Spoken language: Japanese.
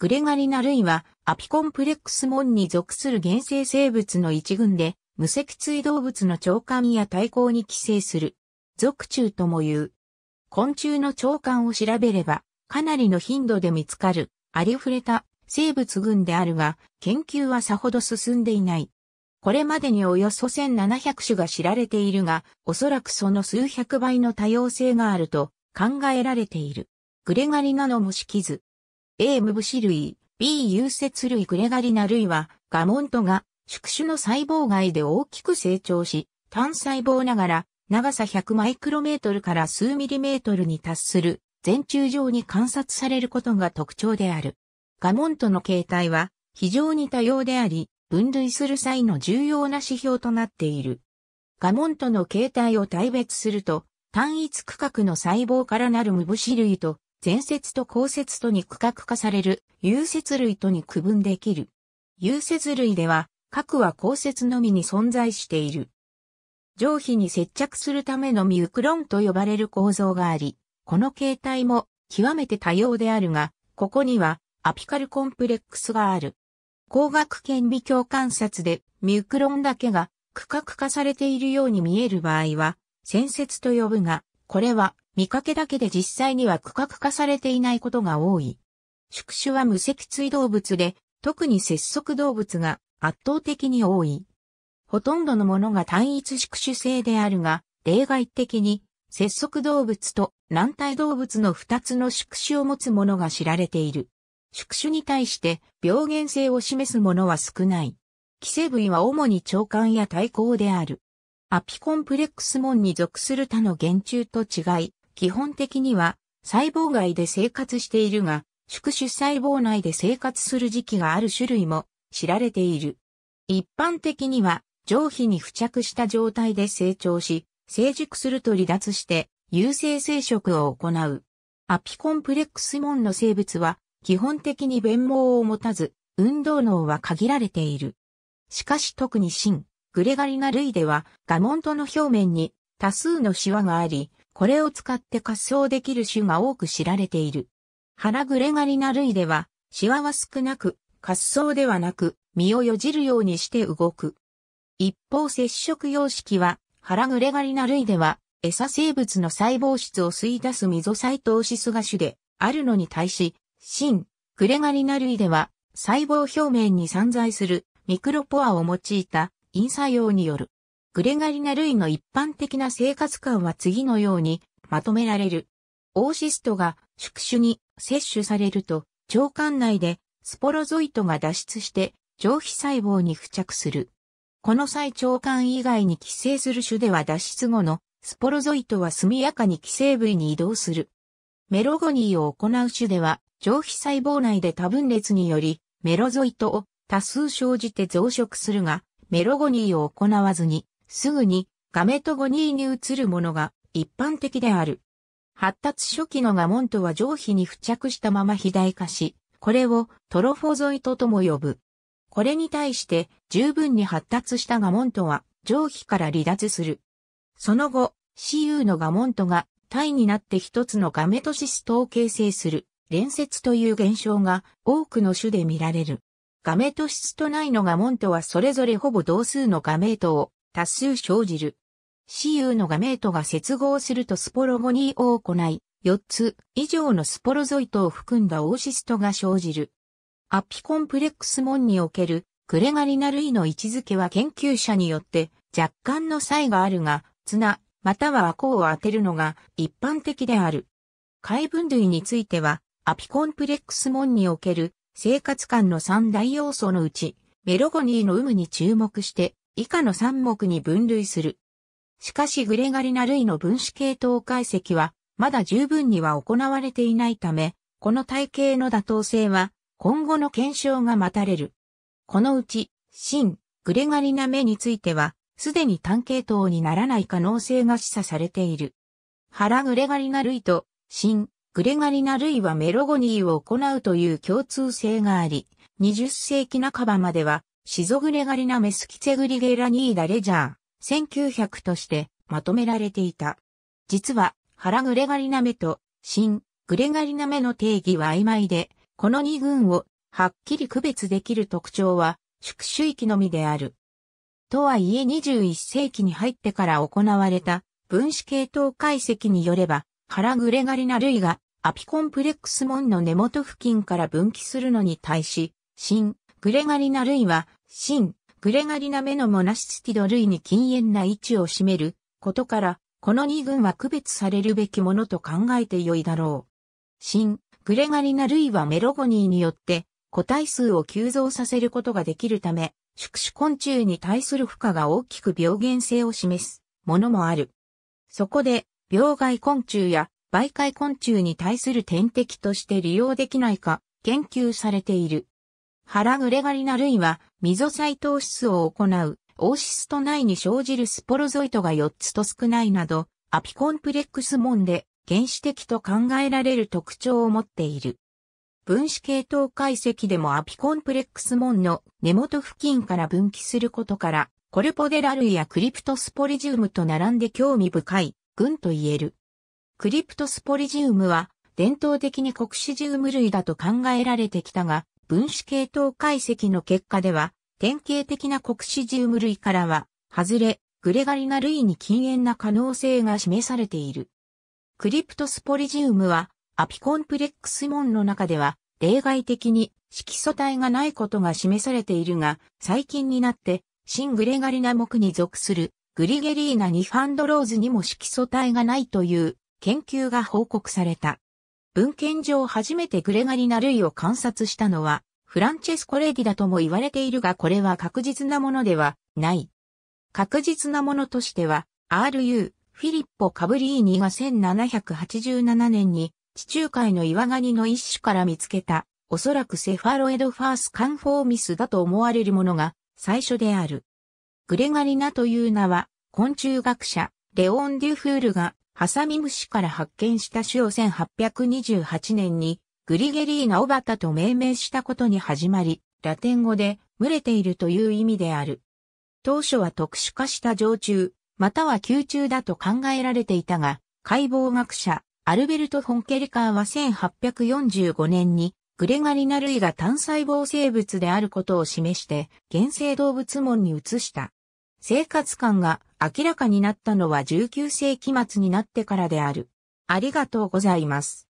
グレガリナ類はアピコンプレックス門に属する原生生物の一群で、無脊椎動物の腸管や体抗に寄生する。属虫とも言う。昆虫の腸管を調べれば、かなりの頻度で見つかる、ありふれた生物群であるが、研究はさほど進んでいない。これまでにおよそ1700種が知られているが、おそらくその数百倍の多様性があると考えられている。グレガリナの虫傷。A 無種類、B 有節類クレガリナ類は、ガモントが、宿主の細胞外で大きく成長し、単細胞ながら、長さ100マイクロメートルから数ミリメートルに達する、全中上に観察されることが特徴である。ガモントの形態は、非常に多様であり、分類する際の重要な指標となっている。ガモントの形態を大別すると、単一区画の細胞からなる無母子類と、前節と後節とに区画化される、融節類とに区分できる。融節類では、核は後節のみに存在している。上皮に接着するためのミュクロンと呼ばれる構造があり、この形態も極めて多様であるが、ここにはアピカルコンプレックスがある。光学顕微鏡観察でミュクロンだけが区画化されているように見える場合は、先節と呼ぶが、これは見かけだけで実際には区画化されていないことが多い。宿主は無脊椎動物で、特に節足動物が圧倒的に多い。ほとんどのものが単一宿主性であるが、例外的に節足動物と軟体動物の二つの宿主を持つものが知られている。宿主に対して病原性を示すものは少ない。寄生部位は主に腸管や体抗である。アピコンプレックス門に属する他の原虫と違い、基本的には細胞外で生活しているが、宿主細胞内で生活する時期がある種類も知られている。一般的には上皮に付着した状態で成長し、成熟すると離脱して有性生殖を行う。アピコンプレックス門の生物は基本的に弁毛を持たず、運動能は限られている。しかし特に真、グレガリナ類では、ガモントの表面に多数のシワがあり、これを使って滑走できる種が多く知られている。ハラグレガリナ類では、シワは少なく、滑走ではなく、身をよじるようにして動く。一方接触様式は、ハラグレガリナ類では、餌生物の細胞質を吸い出すミゾサイトオシスが種であるのに対し、シン、グレガリナ類では、細胞表面に散在するミクロポアを用いた陰作用による。グレガリナ類の一般的な生活感は次のようにまとめられる。オーシストが宿主に摂取されると、腸管内でスポロゾイトが脱出して上皮細胞に付着する。この際腸管以外に寄生する種では脱出後のスポロゾイトは速やかに寄生部位に移動する。メロゴニーを行う種では上皮細胞内で多分裂によりメロゾイトを多数生じて増殖するが、メロゴニーを行わずに、すぐにガメトゴニーに移るものが一般的である。発達初期のガモントは上皮に付着したまま肥大化し、これをトロフォゾイトとも呼ぶ。これに対して十分に発達したガモントは上皮から離脱する。その後、CU のガモントが体になって一つのガメトシストを形成する連接という現象が多くの種で見られる。ガメト質とないのが門とはそれぞれほぼ同数のガメートを多数生じる。私有のガメートが接合するとスポロゴニーを行い、4つ以上のスポロゾイトを含んだオーシストが生じる。アピコンプレックス門におけるクレガリナ類の位置づけは研究者によって若干の差異があるが、綱、またはアコを当てるのが一般的である。解分類については、アピコンプレックス門における生活感の三大要素のうち、メロゴニーの有無に注目して、以下の三目に分類する。しかしグレガリナ類の分子系統解析は、まだ十分には行われていないため、この体系の妥当性は、今後の検証が待たれる。このうち、新、グレガリナ目については、すでに単系統にならない可能性が示唆されている。原グレガリナ類と、新、グレガリナ類はメロゴニーを行うという共通性があり、20世紀半ばまでは、シゾグレガリナメスキセグリゲラニーダレジャー、1900としてまとめられていた。実は、ラグレガリナメと、新、グレガリナメの定義は曖昧で、この2群をはっきり区別できる特徴は、宿主域のみである。とはいえ21世紀に入ってから行われた分子系統解析によれば、カラグレガリナ類がアピコンプレックス門の根元付近から分岐するのに対し、新グレガリナ類は新グレガリナ目のモナシスティド類に禁煙な位置を占めることから、この二群は区別されるべきものと考えてよいだろう。新グレガリナ類はメロゴニーによって個体数を急増させることができるため、宿主昆虫に対する負荷が大きく病原性を示すものもある。そこで、病害昆虫や媒介昆虫に対する天敵として利用できないか研究されている。腹グレガリナ類は、ミゾサイトーシスを行う、オーシスト内に生じるスポロゾイトが4つと少ないなど、アピコンプレックス門で原始的と考えられる特徴を持っている。分子系統解析でもアピコンプレックス門の根元付近から分岐することから、コルポデラ類やクリプトスポリジウムと並んで興味深い群と言える。クリプトスポリジウムは伝統的に黒シジウム類だと考えられてきたが、分子系統解析の結果では、典型的な黒シジウム類からは、外れ、グレガリナ類に禁煙な可能性が示されている。クリプトスポリジウムは、アピコンプレックス門の中では、例外的に色素体がないことが示されているが、最近になって、新グレガリナ目に属するグリゲリーナ・ニファンドローズにも色素体がないという研究が報告された。文献上初めてグレガリナ類を観察したのは、フランチェスコ・レディだとも言われているがこれは確実なものではない。確実なものとしては、RU、フィリッポ・カブリーニが1787年に地中海の岩ガニの一種から見つけた、おそらくセファロエドファース・カンフォーミスだと思われるものが最初である。グレガリナという名は、昆虫学者、レオン・デュフールが、ハサミムシから発見した種を1828年に、グリゲリーナ・オバタと命名したことに始まり、ラテン語で、群れているという意味である。当初は特殊化した常虫、または球虫だと考えられていたが、解剖学者、アルベルト・フォンケリカーは1845年に、グレガリナ類が単細胞生物であることを示して、原生動物門に移した。生活感が明らかになったのは19世紀末になってからである。ありがとうございます。